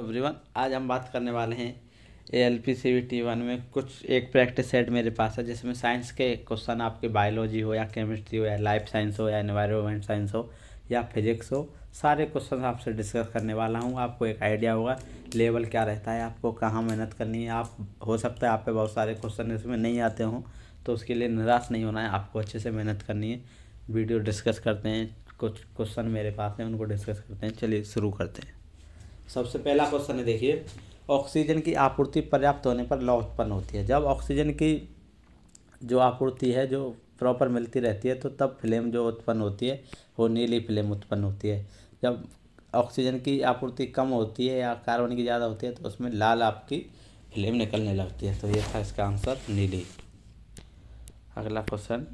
everyone आज हम बात करने वाले हैं A L P C T one में कुछ एक प्रैक्टिस सेट मेरे पास है जिसमें साइंस के क्वेश्चन आपके बायोलॉजी हो या केमिस्ट्री हो या लाइफ साइंस हो या एनवायरमेंट साइंस हो या फिजिक्स हो सारे क्वेश्चन आपसे डिस्कस करने वाला हूँ आपको एक आइडिया होगा लेवल क्या रहता है आपको कहाँ मेहनत करनी है आप हो सकता है आप पे बहुत सारे क्वेश्चन इसमें नहीं आते हों तो उसके लिए निराश नहीं होना है आपको अच्छे से मेहनत करनी है वीडियो डिस्कस करते हैं कुछ क्वेश्चन मेरे पास हैं उनको डिस्कस करते हैं चलिए शुरू करते हैं सबसे पहला क्वेश्चन है देखिए ऑक्सीजन की आपूर्ति पर्याप्त होने पर लॉ उत्पन्न होती है जब ऑक्सीजन की जो आपूर्ति है जो प्रॉपर मिलती रहती है तो तब फ्लेम जो उत्पन्न होती है वो नीली फ्लेम उत्पन्न होती है जब ऑक्सीजन की आपूर्ति कम होती है या कार्बन की ज़्यादा होती है तो उसमें लाल आपकी फ्लेम निकलने लगती है तो ये था इसका आंसर नीली अगला क्वेश्चन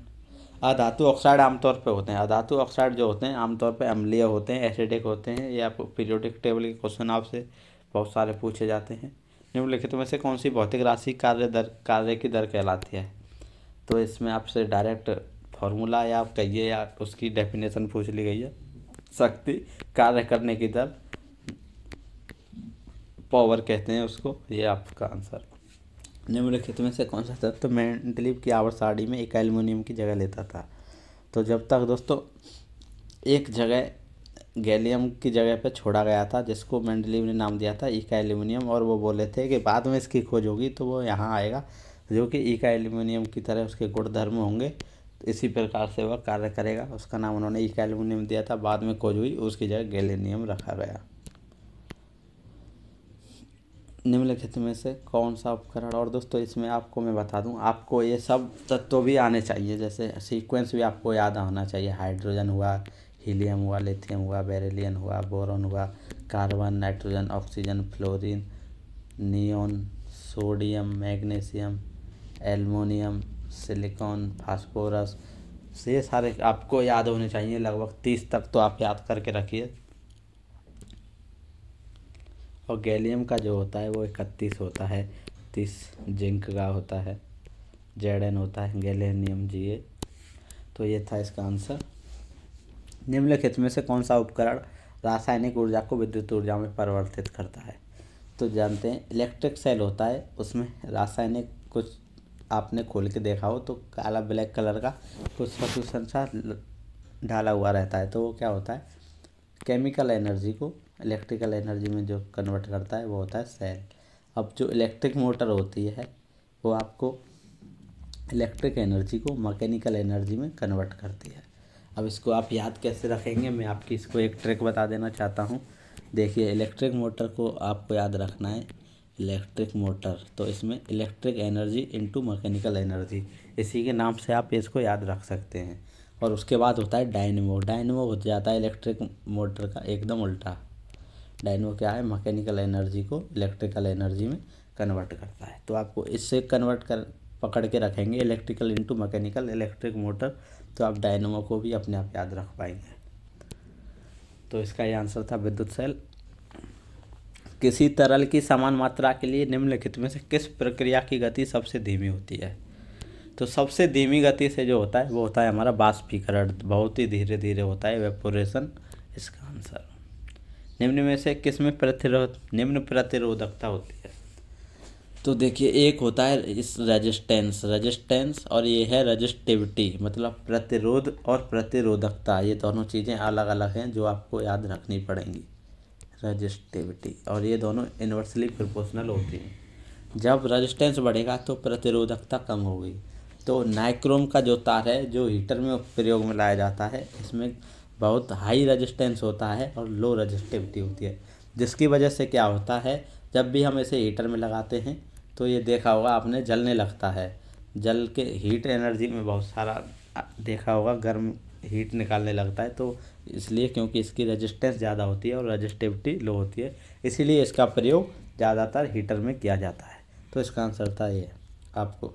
अधातु ऑक्साइड आमतौर पे होते हैं अधातु ऑक्साइड जो होते हैं आमतौर पे अम्लीय होते हैं एसिडिक होते हैं ये आपको पीरियोडिक टेबल के क्वेश्चन आपसे बहुत सारे पूछे जाते हैं निम्नलिखित में से कौन सी भौतिक राशि कार्य दर कार्य की दर कहलाती है तो इसमें आपसे डायरेक्ट फॉर्मूला या आप कहिए या उसकी डेफिनेशन पूछ ली गई है शक्ति कार्य करने की दर पावर कहते हैं उसको ये आपका आंसर निम्नलिखित में से कौन सा तत्व तो मैं दिलीप की आवर साड़ी में एक एल्युमिनियम की जगह लेता था तो जब तक दोस्तों एक जगह गैलियम की जगह पर छोड़ा गया था जिसको मेंडलीव ने नाम दिया था ईका एल्यूमिनियम और वो बोले थे कि बाद में इसकी खोज होगी तो वो यहाँ आएगा जो कि ईका एल्यूमिनियम की तरह उसके गुणधर्म होंगे तो इसी प्रकार से वह कार्य करेगा उसका नाम उन्होंने ईका एल्यूमिनियम दिया था बाद में खोज हुई उसकी जगह गैलेनियम रखा गया निम्नलिखित में से कौन सा उपकरण और दोस्तों इसमें आपको मैं बता दूं आपको ये सब तत्व भी आने चाहिए जैसे सीक्वेंस भी आपको याद होना चाहिए हाइड्रोजन हुआ हीलियम हुआ लिथियम हुआ बेरेलियन हुआ बोरन हुआ carbon nitrogen oxygen fluorine neon sodium magnesium aluminium silicon phosphorus ये सारे आपको याद होने चाहिए लगभग तीस तक तो आप याद करके रखिए और गैलियम का जो होता है वो इकतीस होता है तीस जिंक का होता है जेड एन होता है गैलेनियम जी ए तो ये था इसका आंसर निम्नलिखित में से कौन सा उपकरण रासायनिक ऊर्जा को विद्युत ऊर्जा में परिवर्तित करता है तो जानते हैं इलेक्ट्रिक सेल होता है उसमें रासायनिक कुछ आपने खोल के देखा हो तो काला ब्लैक कलर का कुछ प्रदूषण सा डाला हुआ रहता है तो वो क्या होता है केमिकल एनर्जी को इलेक्ट्रिकल एनर्जी में जो कन्वर्ट करता है वो होता है सेल अब जो इलेक्ट्रिक मोटर होती है वो आपको इलेक्ट्रिक एनर्जी को मैकेनिकल एनर्जी में कन्वर्ट करती है अब इसको आप याद कैसे रखेंगे मैं आपकी इसको एक ट्रिक बता देना चाहता हूँ देखिए इलेक्ट्रिक मोटर को आपको याद रखना है इलेक्ट्रिक मोटर तो इसमें electric energy into mechanical energy इसी के नाम से आप इसको याद रख सकते हैं और उसके बाद होता है डायनमो डायनमो हो जाता है इलेक्ट्रिक मोटर का एकदम उल्टा डायनो क्या है मैकेनिकल एनर्जी को इलेक्ट्रिकल एनर्जी में कन्वर्ट करता है तो आपको इससे कन्वर्ट कर पकड़ के रखेंगे electrical into mechanical electric motor तो आप डायनोमो को भी अपने आप याद रख पाएंगे तो इसका ये आंसर था विद्युत सेल किसी तरल की समान मात्रा के लिए निम्नलिखित में से किस प्रक्रिया की गति सबसे धीमी होती है तो सबसे धीमी गति से जो होता है वो होता है हमारा बाष्पीकरण बहुत ही धीरे धीरे होता है वेपोरेशन इसका आंसर निम्न में से किस में प्रतिरोध निम्न प्रतिरोधकता होती है तो देखिए एक होता है इस रेजिस्टेंस रेजिस्टेंस और ये है रजिस्टिविटी मतलब प्रतिरोध और प्रतिरोधकता ये दोनों चीज़ें अलग अलग हैं जो आपको याद रखनी पड़ेंगी रजिस्टिविटी और ये दोनों इन्वर्सली प्रोपोर्शनल होती हैं जब रजिस्टेंस बढ़ेगा तो प्रतिरोधकता कम होगी तो नाइक्रोम का जो तार है जो हीटर में प्रयोग में लाया जाता है इसमें बहुत हाई रजिस्टेंस होता है और लो रजिस्टिविटी होती है जिसकी वजह से क्या होता है जब भी हम इसे हीटर में लगाते हैं तो ये देखा होगा आपने जलने लगता है जल के हीट एनर्जी में बहुत सारा देखा होगा गर्म हीट निकालने लगता है तो इसलिए क्योंकि इसकी रजिस्टेंस ज़्यादा होती है और रजिस्टिविटी लो होती है इसीलिए इसका प्रयोग ज़्यादातर हीटर में किया जाता है तो इसका आंसर था ये आपको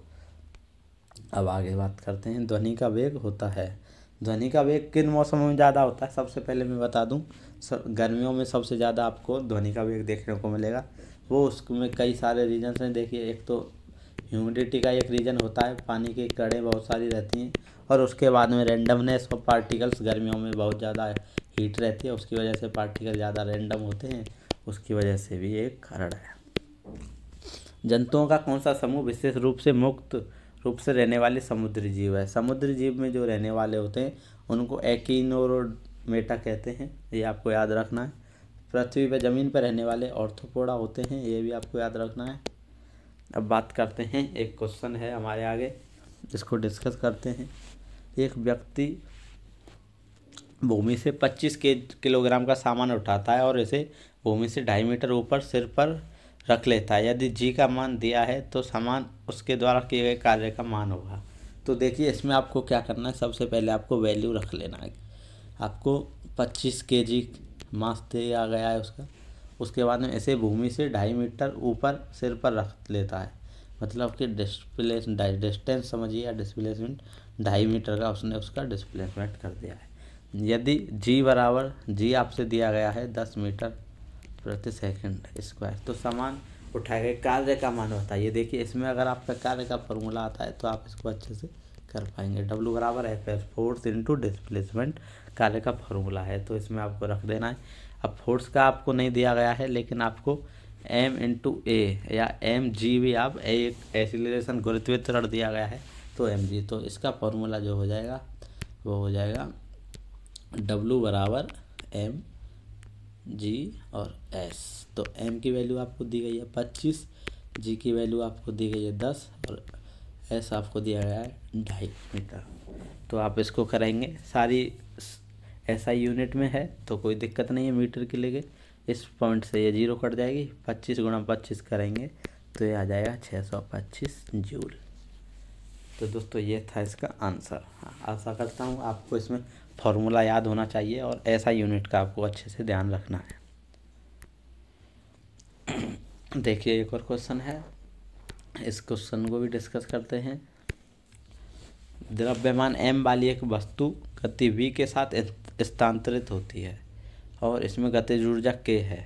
अब आगे बात करते हैं ध्वनि का वेग होता है ध्वनि का वेग किन मौसमों में ज़्यादा होता है सबसे पहले मैं बता दूँ गर्मियों में सबसे ज़्यादा आपको ध्वनि का वेग देखने को मिलेगा वो उसमें कई सारे रीजन्स हैं देखिए एक तो ह्यूमिडिटी का एक रीज़न होता है पानी की कड़े बहुत सारी रहती हैं और उसके बाद में रेंडमनेस और पार्टिकल्स गर्मियों में बहुत ज़्यादा हीट रहती है उसकी वजह से पार्टिकल ज़्यादा रेंडम होते हैं उसकी वजह से भी एक कारण है जंतुओं का कौन सा समूह विशेष रूप से मुक्त रूप से रहने वाले समुद्री जीव है समुद्री जीव में जो रहने वाले होते हैं उनको एकिनोरोमेटा कहते हैं ये आपको याद रखना है पृथ्वी पर ज़मीन पर रहने वाले ऑर्थोपोडा होते हैं ये भी आपको याद रखना है अब बात करते हैं एक क्वेश्चन है हमारे आगे इसको डिस्कस करते हैं एक व्यक्ति भूमि से 25 के किलोग्राम का सामान उठाता है और इसे भूमि से ढाई मीटर ऊपर सिर पर रख लेता है यदि जी का मान दिया है तो समान उसके द्वारा किए गए कार्य का मान होगा तो देखिए इसमें आपको क्या करना है सबसे पहले आपको वैल्यू रख लेना है आपको 25 के जी मास दिया गया है उसका उसके बाद में ऐसे भूमि से ढाई मीटर ऊपर सिर पर रख लेता है मतलब कि डिस्प्लेस डिस्टेंस समझिए या डिस्प्लेसमेंट ढाई मीटर का उसने उसका डिस्प्लेसमेंट कर दिया है यदि जी बराबर जी आपसे दिया गया है दस मीटर प्रति सेकंड स्क्वायर तो समान उठाए गए कार्य का मान बताइए देखिए इसमें अगर आपका कार्य का फॉर्मूला आता है तो आप इसको अच्छे से कर पाएंगे डब्लू बराबर F S force into displacement कार्य का फॉर्मूला है तो इसमें आपको रख देना है अब फोर्स का आपको नहीं दिया गया है लेकिन आपको एम इंटू ए या एम जी भी आप एक एसिलेशन गुरुत्वित रख दिया गया है तो एम जी तो इसका फॉर्मूला जो हो जाएगा वो हो जाएगा डब्लू बराबर एम जी और एस तो एम की वैल्यू आपको दी गई है पच्चीस जी की वैल्यू आपको दी गई है दस और एस आपको दिया गया है ढाई मीटर तो आप इसको कराएंगे सारी ऐसा यूनिट में है तो कोई दिक्कत नहीं है मीटर के लिए इस पॉइंट से ये जीरो कट जाएगी पच्चीस गुणा पच्चीस करेंगे तो ये आ जाएगा छः सौ पच्चीस जूल तो दोस्तों ये था इसका आंसर हाँ, आशा करता हूँ आपको इसमें फॉर्मूला याद होना चाहिए और ऐसा यूनिट का आपको अच्छे से ध्यान रखना है देखिए एक और क्वेश्चन है इस क्वेश्चन को भी डिस्कस करते हैं द्रव्यमान एम वाली एक वस्तु गति वी के साथ स्थानांतरित होती है और इसमें गतिज ऊर्जा के है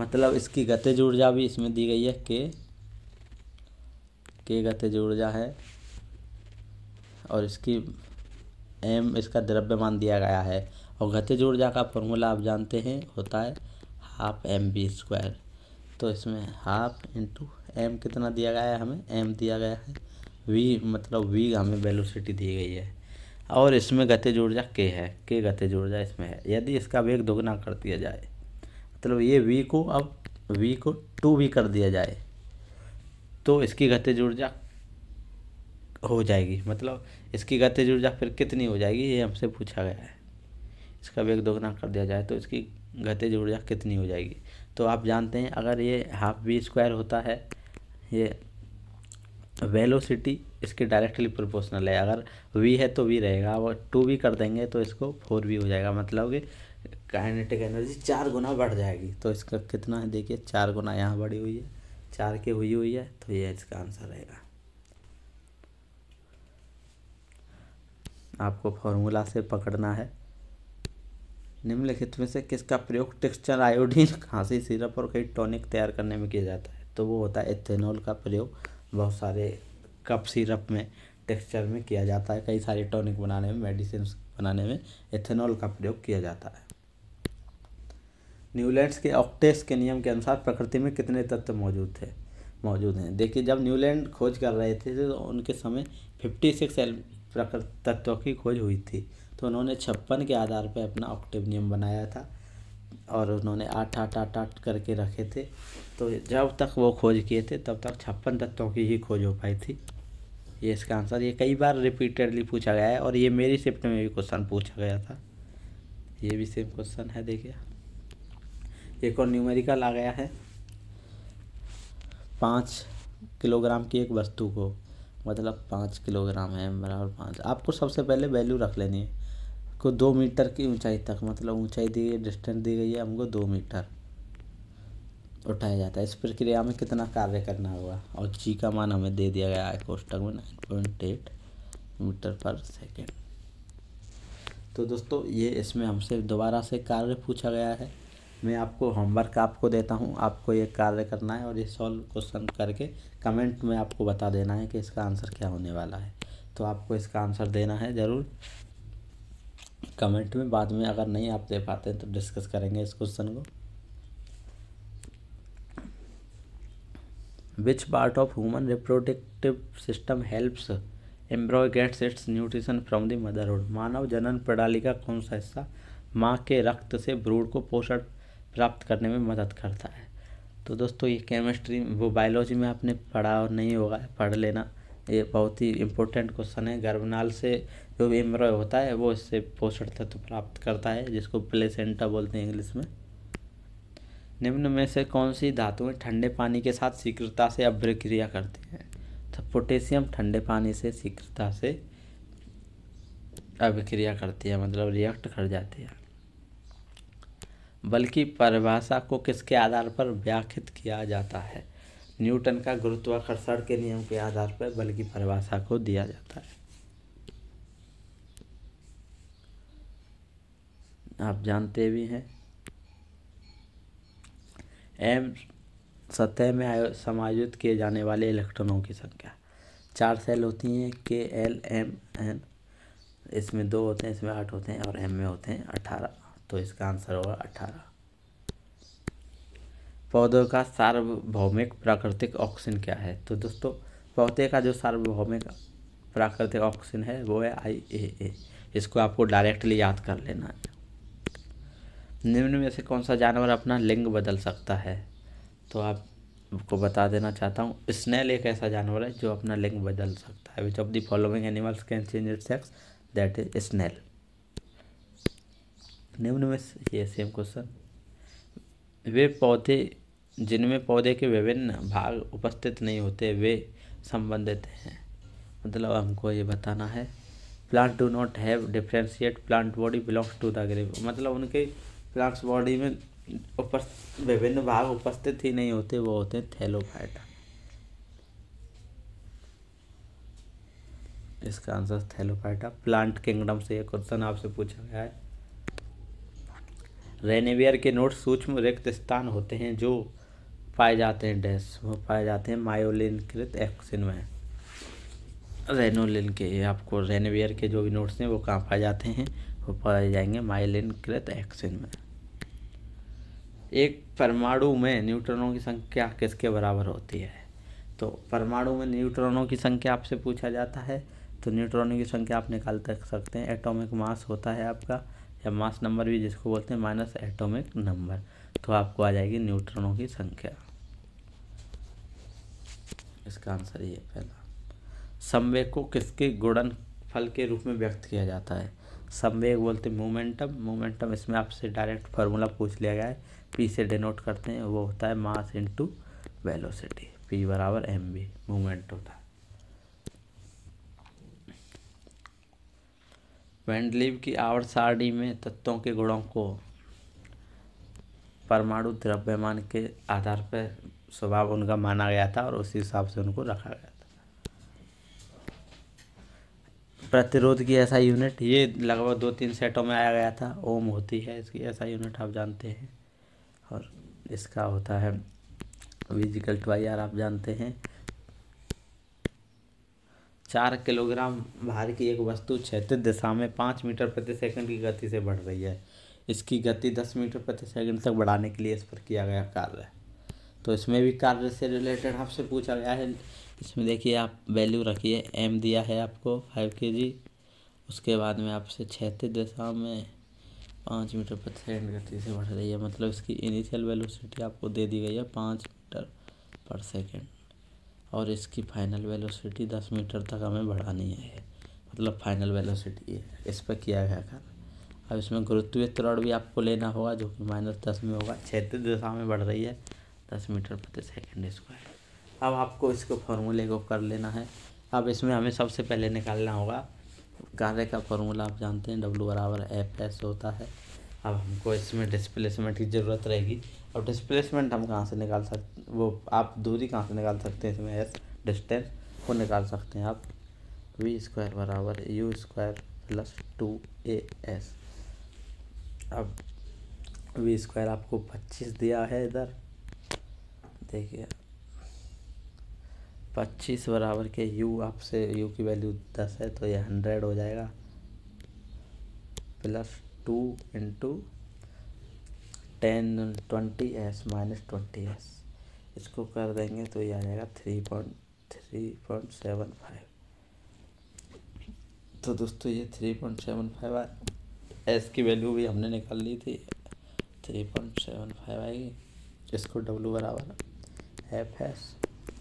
मतलब इसकी गतिज ऊर्जा भी इसमें दी गई है के के गतिज ऊर्जा है और इसकी एम इसका द्रव्यमान दिया गया है और गतिज ऊर्जा का फॉर्मूला आप जानते हैं होता है हाफ एम बी स्क्वायर तो इसमें हाफ इंटू एम कितना दिया गया है हमें एम दिया गया है वी मतलब वी हमें वेलोसिटी दी गई है और इसमें गतिज ऊर्जा के है के गतिज ऊर्जा इसमें है यदि इसका वेग दोगुना कर दिया जाए मतलब ये वी को अब वी को टू वी कर दिया जाए तो इसकी गतिज ऊर्जा हो जाएगी मतलब इसकी गतिज ऊर्जा फिर कितनी हो जाएगी ये हमसे पूछा गया है इसका वेग दोगुना कर दिया जाए तो इसकी गतिज ऊर्जा कितनी हो जाएगी तो आप जानते हैं अगर ये हाफ वी स्क्वायर होता है ये वेलोसिटी इसके डायरेक्टली प्रोपोर्शनल है अगर वी है तो वी रहेगा और टू वी कर देंगे तो इसको फोर वी हो जाएगा मतलब कि काइनेटिक एनर्जी चार गुना बढ़ जाएगी तो इसका कितना है देखिए चार गुना यहाँ बढ़ी हुई है चार के हुई हुई है तो ये इसका आंसर रहेगा आपको फॉर्मूला से पकड़ना है निम्नलिखित में से किसका प्रयोग टेक्सचर आयोडीन खांसी सिरप और कई टॉनिक तैयार करने में किया जाता है तो वो होता है एथेनॉल का प्रयोग बहुत सारे कप सिरप में टेक्सचर में किया जाता है कई सारे टॉनिक बनाने में मेडिसिन बनाने में एथेनॉल का प्रयोग किया जाता है न्यूलैंड्स के ऑक्टेस के नियम के अनुसार प्रकृति में कितने तत्व मौजूद थे मौजूद हैं देखिए जब न्यूलैंड खोज कर रहे थे तो उनके समय फिफ्टी सिक्स प्रकृत तत्व की खोज हुई थी तो उन्होंने छप्पन के आधार पर अपना ऑक्टिव नियम बनाया था और उन्होंने आठ आठ आठ आठ करके रखे थे तो जब तक वो खोज किए थे तब तक छप्पन तत्वों की ही खोज हो पाई थी ये इसका आंसर ये कई बार रिपीटेडली पूछा गया है और ये मेरी शिफ्ट में भी क्वेश्चन पूछा गया था ये भी सेम क्वेश्चन है देखिए एक और न्यूमेरिकल आ गया है पाँच किलोग्राम की एक वस्तु को मतलब पाँच किलोग्राम है बराबर पाँच आपको सबसे पहले वैल्यू रख लेनी है को दो मीटर की ऊंचाई तक मतलब ऊंचाई दी गई डिस्टेंस दी गई है हमको दो मीटर उठाया जाता है इस प्रक्रिया में कितना कार्य करना होगा और जी का मान हमें दे दिया गया है कोष्टक में nine point eight metre per second तो दोस्तों ये इसमें हमसे दोबारा से कार्य पूछा गया है मैं आपको होमवर्क आपको देता हूँ आपको ये कार्य करना है और ये सॉल्व क्वेश्चन करके कमेंट में आपको बता देना है कि इसका आंसर क्या होने वाला है तो आपको इसका आंसर देना है ज़रूर कमेंट में बाद में अगर नहीं आप दे पाते हैं तो डिस्कस करेंगे इस क्वेश्चन को which part of human reproductive system helps embryo gets its nutrition from the motherhood मानव जनन प्रणाली का कौन सा हिस्सा माँ के रक्त से ब्रूड को पोषण प्राप्त करने में मदद करता है तो दोस्तों ये केमिस्ट्री वो बायोलॉजी में आपने पढ़ा और नहीं होगा पढ़ लेना ये बहुत ही इम्पोर्टेंट क्वेश्चन है गर्भनाल से जो भी एम्ब्रॉय होता है वो इससे पोषण तत्व प्राप्त करता है जिसको प्लेसेंटा बोलते हैं इंग्लिश में निम्न में से कौन सी धातुएं ठंडे पानी के साथ शीघ्रता से अभ्रक्रिया करती हैं तो पोटेशियम ठंडे पानी से शीघ्रता से अभिक्रिया करती है मतलब रिएक्ट कर जाती है बल्कि परिभाषा को किसके आधार पर व्याख्यात किया जाता है न्यूटन का गुरुत्वाकर्षण के नियम के आधार पर बल की परिभाषा को दिया जाता है आप जानते भी हैं एम सतह में समायोजित किए जाने वाले इलेक्ट्रॉनों की संख्या चार सेल होती हैं के एल एम एन इसमें दो होते हैं इसमें आठ होते हैं और एम में होते हैं अठारह तो इसका आंसर होगा अठारह पौधों का सार्वभौमिक प्राकृतिक ऑक्सीजन क्या है तो दोस्तों पौधे का जो सार्वभौमिक प्राकृतिक ऑक्सीजन है वो है आई ए ए इसको आपको डायरेक्टली याद कर लेना है निम्न में से कौन सा जानवर अपना लिंग बदल सकता है तो आपको बता देना चाहता हूँ स्नेल एक ऐसा जानवर है जो अपना लिंग बदल सकता है which of the following animals can change it sex that is snail निम्न में ये सेम क्वेश्चन वे पौधे जिनमें पौधे के विभिन्न भाग उपस्थित नहीं होते वे संबंधित हैं मतलब हमको ये बताना है plant do not have differentiate plant body belongs to the group मतलब उनके प्लांट्स बॉडी में उपस्थित विभिन्न भाग उपस्थित ही नहीं होते वो होते हैं थैलोफाइटा इसका आंसर थैलोफाइटा प्लांट किंगडम से यह क्वेश्चन आपसे पूछा गया है रेनेवियर के नोट सूक्ष्म रिक्त स्थान होते हैं जो पाए जाते हैं डैश वो पाए जाते हैं मायोलिनकृत एक्सिन में रेनोलिन के आपको रेनेवियर के जो भी नोट्स हैं वो कहाँ पाए जाते हैं वो पाए जाएंगे मायोलिनकृत एक्सिन में एक परमाणु में न्यूट्रॉनों की संख्या किसके बराबर होती है तो परमाणु में न्यूट्रॉनों की संख्या आपसे पूछा जाता है तो न्यूट्रॉनों की संख्या आप निकाल तक सकते हैं एटॉमिक मास होता है आपका या मास नंबर भी जिसको बोलते हैं माइनस एटोमिक नंबर तो आपको आ जाएगी न्यूट्रॉनों की संख्या इसका आंसर ये पहला संवेग को किसके गुणन फल के रूप में व्यक्त किया जाता है संवेग बोलते हैं मोमेंटम मोमेंटम इसमें आपसे डायरेक्ट फार्मूला पूछ लिया गया है पी से डिनोट करते हैं वो होता है मास इंटू वेलोसिटी पी बराबर एम बी मूवमेंट होता है वेंडलिव की आवर्त सारणी में तत्वों के गुणों को परमाणु द्रव्यमान के आधार पर स्वभाव उनका माना गया था और उसी हिसाब से उनको रखा गया था प्रतिरोध की ऐसा यूनिट ये लगभग दो तीन सेटों में आया गया था ओम होती है इसकी ऐसा यूनिट आप जानते हैं और इसका होता है विजिकल टू आई आर आप जानते हैं चार किलोग्राम भार की एक वस्तु क्षेत्र दिशा में पाँच मीटर प्रति सेकंड की गति से बढ़ रही है इसकी गति दस मीटर प्रति सेकंड तक बढ़ाने के लिए इस पर किया गया कार्य तो इसमें भी कार्य से रिलेटेड आपसे पूछा गया है इसमें देखिए आप वैल्यू रखिए एम दिया है आपको फाइव के जी उसके बाद में आपसे क्षेत्र दिशा में पाँच मीटर प्रति सेकंड गति से बढ़ रही है मतलब इसकी इनिशियल वैल्यूसिटी आपको दे दी गई है पाँच मीटर पर सेकेंड और इसकी फाइनल वेलोसिटी दस मीटर तक हमें बढ़ानी है मतलब फाइनल वेलोसिटी है इस पर किया गया काम अब इसमें गुरुत्वीय त्रण भी आपको लेना होगा जो कि माइनस दस में होगा क्षेत्र दिशा में बढ़ रही है दस मीटर प्रति सेकंड स्क्वायर अब आपको इसको फॉर्मूले को कर लेना है अब इसमें हमें सबसे पहले निकालना होगा कार्य का फॉर्मूला आप जानते हैं डब्लू बराबर एफ एस होता है अब हमको इसमें डिस्प्लेसमेंट की ज़रूरत रहेगी और डिस्प्लेसमेंट हम कहाँ से निकाल सकते वो आप दूरी कहाँ से निकाल सकते हैं इसमें एस डिस्टेंस को निकाल सकते हैं आप वी स्क्वायर बराबर U square plus two A S अब वी स्क्वायर आपको पच्चीस दिया है इधर देखिए पच्चीस बराबर के यू आपसे यू की वैल्यू दस है तो ये हंड्रेड हो जाएगा plus two into ten twenty S minus twenty S इसको कर देंगे तो ये आ जाएगा three point three point seven five तो दोस्तों ये थ्री पॉइंट सेवन फाइव आए एस की वैल्यू भी हमने निकाल ली थी थ्री पॉइंट सेवन फाइव आएगी इसको डब्लू बराबर एफ एस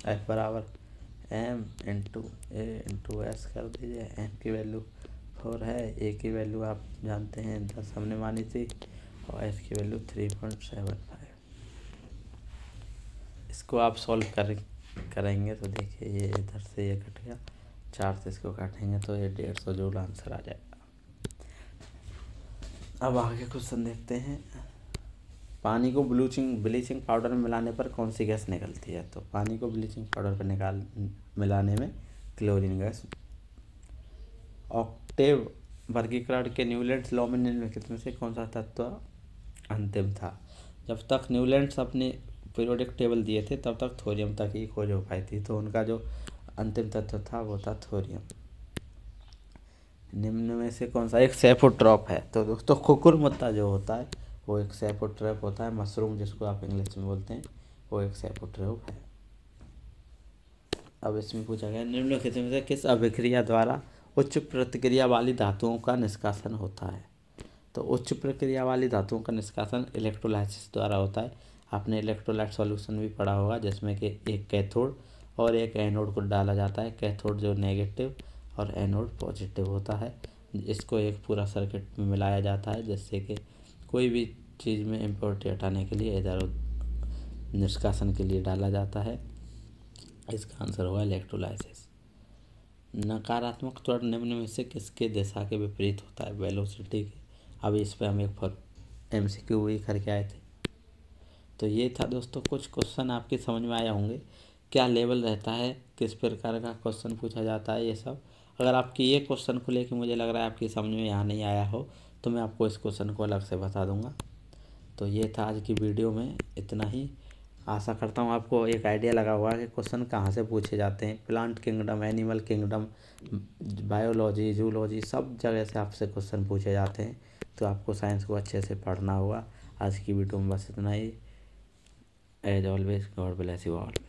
एफ बराबर M into A into S कर दीजिए एम की वैल्यू फोर है ए की वैल्यू आप जानते हैं दस हमने मानी थी और एस की value three point seven five इसको आप सॉल्व कर करेंगे तो देखिए ये इधर से ये कट गया चार से इसको काटेंगे तो ये डेढ़ सौ जूल आंसर आ जाएगा अब आगे क्वेश्चन देखते हैं पानी को ब्लूचिंग ब्लीचिंग पाउडर में मिलाने पर कौन सी गैस निकलती है तो पानी को ब्लीचिंग पाउडर पर निकाल मिलाने में क्लोरीन गैस ऑक्टेव वर्गीकरण के न्यूलैंड्स लॉ में निम्नलिखित में से कौन सा तत्व अंतिम था जब तक न्यूलैंड्स अपने पीरियोडिक टेबल दिए थे तब तक थोरियम तक ही खोज हो पाई थी तो उनका जो अंतिम तत्व था वो था थोरियम निम्न में से कौन सा एक सेफोट्रॉप है तो दोस्तों तो मुत्ता जो होता है वो एक सेफोट्रॉप होता है मशरूम जिसको आप इंग्लिश में बोलते हैं वो एक सेफोट्रॉप है अब इसमें पूछा गया निम्नलिखित में से किस अभिक्रिया द्वारा उच्च प्रतिक्रिया वाली धातुओं का निष्कासन होता है तो उच्च प्रक्रिया वाली धातुओं का निष्कासन इलेक्ट्रोलाइसिस द्वारा होता है आपने इलेक्ट्रोलाइट सॉल्यूशन भी पढ़ा होगा जिसमें कि एक कैथोड और एक एनोड को डाला जाता है कैथोड जो नेगेटिव और एनोड पॉजिटिव होता है इसको एक पूरा सर्किट में मिलाया जाता है जिससे कि कोई भी चीज़ में इम्प्योरिटी हटाने के लिए इधर निष्कासन के लिए डाला जाता है इसका आंसर होगा इलेक्ट्रोलाइसिस नकारात्मक त्वर निम्न में से किसके दिशा के विपरीत होता है वेलोसिटी के अब इस पर हम एक फॉर एम सी क्यू भी करके आए थे तो ये था दोस्तों कुछ क्वेश्चन आपके समझ में आए होंगे क्या लेवल रहता है किस प्रकार का क्वेश्चन पूछा जाता है ये सब अगर आपकी ये क्वेश्चन को लेके मुझे लग रहा है आपकी समझ में यहाँ नहीं आया हो तो मैं आपको इस क्वेश्चन को अलग से बता दूँगा तो ये था आज की वीडियो में इतना ही आशा करता हूँ आपको एक आइडिया लगा हुआ कि क्वेश्चन कहाँ से पूछे जाते हैं plant kingdom animal kingdom biology zoology सब जगह से आपसे क्वेश्चन पूछे जाते हैं तो आपको साइंस को अच्छे से पढ़ना होगा आज की वीडियो में बस इतना ही as always God bless you all